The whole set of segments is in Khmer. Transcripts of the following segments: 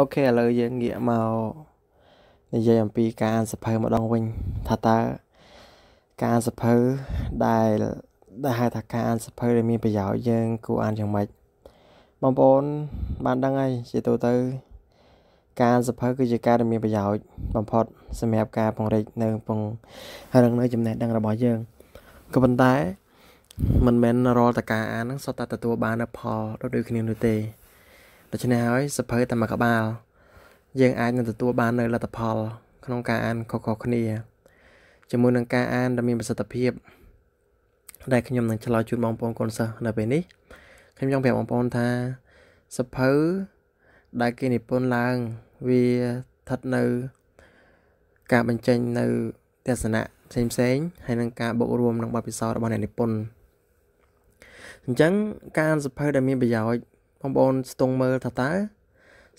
អូខេឥឡូវយើងងាកមកនិយាយអំពីការអានសភៅម្ដងវិញថាតើការអានសភៅដែលដែលហៅថាការអានសភៅដែលមានប្រយោជន៍យើងគួរអានយ៉ាងម៉េចបងប្អូនបានដឹងហើយជាទូទៅ ការអានសភៅគឺជាការដែលមានប្រយោជន៍បំផុតសម្រាប់ការពង្រីកនៅពង្រឹងនៅចំណេះដឹងរបស់យើងក៏ប៉ុន្តែ មិនមែនរាល់តែការអានហ្នឹងសុទ្ធតែទទួលបានផលដូចគ្នានោះទេដូច្នេះហើយសភៅតែមួយក្បាលយើងអាចនឹងទទួល បាននៅលទ្ធផល ក្នុងការអានខុសៗគ្នាជាមួយនឹងការអានដែលមានប្រសិទ្ធភាពដែលខ្ញុំនឹងឆ្លើយជូនបងប្អូនកូនសិស្សនៅពេលនេះខ្ញុំចង់ប្រាប់បងប្អូនថាសភៅដែលគេនិពន្ធឡើងវាស្ថិតនៅ ការបញ្ចេញនៅទស្សនៈផ្សេងផ្សេងហើយនឹងការបូករួមនឹងបទពិសោធន៍របស់អ្នកនិពន្ធអញ្ចឹង ការអានសភៅដែលមានប្រយោជន៍បងប្អូនស្ទង់មើលថាតើ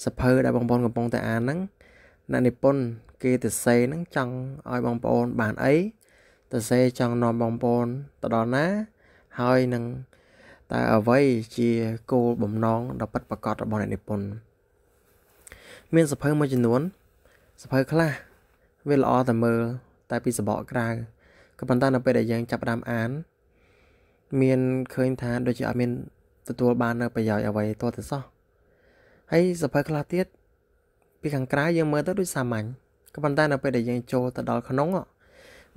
សភៅដែលបងប្អូនកំពុងតែអានហ្នឹងអ្នកនិពន្ធគេទៅសេហ្នឹងចង់ឲ្យបងប្អូនបានអីទៅសេចង់នាំបងប្អូនទៅដល់ណា ហើយនឹងតើអ្វីជាគោលបំណងដ៏ពិតប្រាកដរបស់អ្នកនិពន្ធមានសភៅមួយចំនួន សភៅខ្លះវាល្អតែមើលតែពីសបកក្រៅក៏ប៉ុន្តែនៅពេលដែលយើងចាប់ផ្ដើមអានមានឃើញថាដូចជាអត់មានទទួលបាននៅប្រយោជន៍អ្វីតទៅសោះហើយសភៅខ្លះទៀតពីខាងក្រៅយើងមើលទៅដូចសាមញ្ញក៏ប៉ុន្តែនៅពេលដែលយើងចូលទៅដល់ក្នុង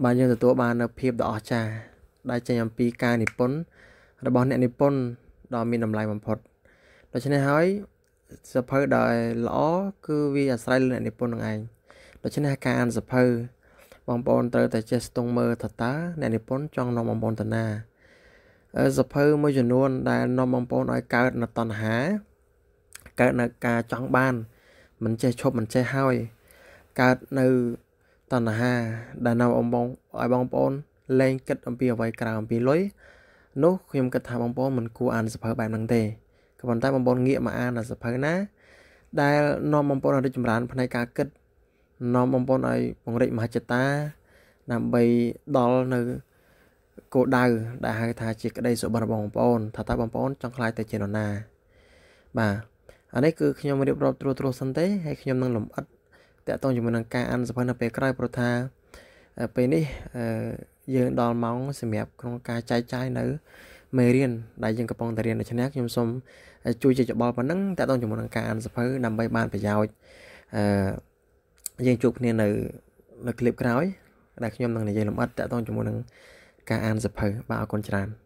បាទយើងទទួលបាននៅភាពដ៏អស្ចារ្យដែលចេញអំពីការនិពន្ធរបស់អ្នកនិពន្ធដ៏មានតម្លៃបំផុតដូច្នេះហើយសភៅដែលល្អគឺវាអាស្រ័យលើអ្នកនិពន្ធនឹងឯងដូច្នេះការអានសភៅបងប្អូនត្រូវតែចេះស្ទង់មើលថាតើអ្នកនិពន្ធចង់នាំបងប្អូនទៅណាសភៅមួយចំនួនដែលនាំបងប្អូនឲ្យកើតនៅតណ្ហាកើតនៅការចង់បានមិនចេះឈប់មិនចេះហើយកើតនៅតណ្ហាដែលនាំអំបងឲ្យបងប្អូនលែងគិតអំពីអ្វីក្រៅអំពីលុយនោះខ្ញុំគិតថាបងប្អូនមិនគួរអានសភៅបែបហ្នឹងទេក៏ប៉ុន្តែបងប្អូនងាកមកអានសភៅណា ដែលនាំបងប្អូនឲ្យរីកចម្រើនផ្នែកការគិតនាំបងប្អូនឲ្យពង្រីកមហិច្ឆតាដើម្បីដល់នៅគោលដៅដែលហៅថាជាក្តីសុបិនរបស់បងប្អូន ថាតើបងប្អូនចង់ខ្លាយទៅជានរណាបាទអានេះគឺខ្ញុំរៀបរាប់ត្រួសត្រាសសិនទេហើយខ្ញុំនឹងលំអិតតកតងជាមួយនឹងការអានសភៅនៅពេលក្រោយព្រោះថាពេលនេះយើងដល់ម៉ោងសម្រាប់ក្នុងការចែកចាយ នៅមេរៀនដែលយើងកំពុងតែរៀនដូច្នេះខ្ញុំសូមជួយជាច្បល់ប៉ុណ្ណឹងតកតងជាមួយនឹងការអានសភៅដើម្បីបានប្រយោជន៍អឺយើងជួបគ្នានៅនៅคลิปក្រោយដែលខ្ញុំនឹងនិយាយលំអិតតកតងជាមួយនឹងការអានសភៅបាទអរគុណច្រើន